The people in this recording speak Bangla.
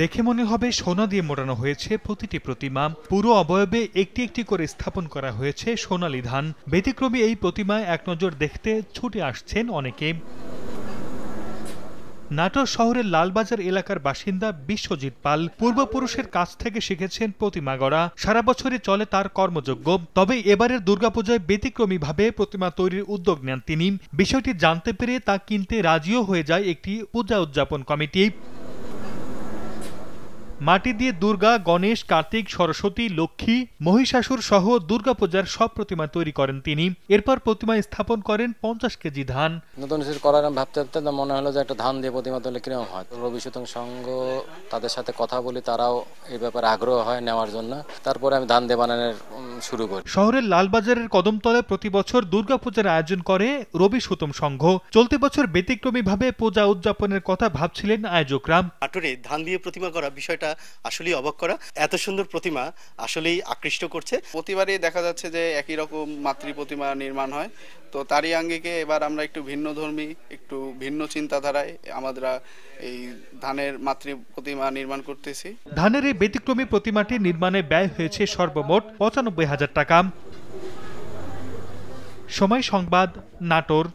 দেখে মনে হবে সোনা দিয়ে মোড়ানো হয়েছে প্রতিটি প্রতিমা পুরো অবয়বে একটি একটি করে স্থাপন করা হয়েছে সোনালি ধান ব্যতিক্রমী এই প্রতিমায় এক নজর দেখতে ছুটে আসছেন অনেকে নাটোর শহরের লালবাজার এলাকার বাসিন্দা বিশ্বজিৎ পাল পূর্বপুরুষের কাছ থেকে শিখেছেন প্রতিমা গড়া সারা বছরই চলে তার কর্মযজ্ঞ তবে এবারের দুর্গাপূজায় ব্যতিক্রমীভাবে প্রতিমা তৈরির উদ্যোগ নেন তিনি বিষয়টি জানতে পেরে তা কিনতে রাজিও হয়ে যায় একটি পূজা উদযাপন কমিটি মাটি দিয়ে দুর্গা গণেশ কার্তিক সরস্বতী লক্ষ্মী মহিষাসুর সহ দুর্গাপূজার সব প্রতিমা তৈরি করেন তিনি এরপর প্রতিমা স্থাপন করেন পঞ্চাশ কেজি ধান নতুন কিছু করার ভাবতে ভাবতে মনে হলো যে একটা ধান দিয়ে প্রতিমা তৈরি কিরকম হয় রবি সুতং সংঘ তাদের সাথে কথা বলি তারাও এই ব্যাপারে আগ্রহ হয় নেওয়ার জন্য তারপরে আমি ধান দিয়ে বানানোর শুরু করে শহরের লালবাজারের কদমতলায় প্রতি বছর দুর্গাপূজার আয়োজন করে রবি সুতম সংঘ চলতি বছর ভাবে পূজা উদযাপনের কথা ভাবছিলেন আয়োজকরা আটরে ধান দিয়ে প্রতিমা করা বিষয়টা আসলেই অবাক করা এত সুন্দর প্রতিমা আসলেই আকৃষ্ট করছে প্রতিবারই দেখা যাচ্ছে যে একই রকম মাতৃ প্রতিমা নির্মাণ হয় তো তারই আঙ্গিকে এবার আমরা একটু ভিন্ন ধর্মী একটু ভিন্ন চিন্তাধারায় আমাদের এই ধানের মাতৃ প্রতিমা নির্মাণ করতেছি ধানের এই ব্যতিক্রমী প্রতিমাটি নির্মাণে ব্যয় হয়েছে সর্বমোট পঁচানব্বই হাজার টাকা সময় সংবাদ নাটোর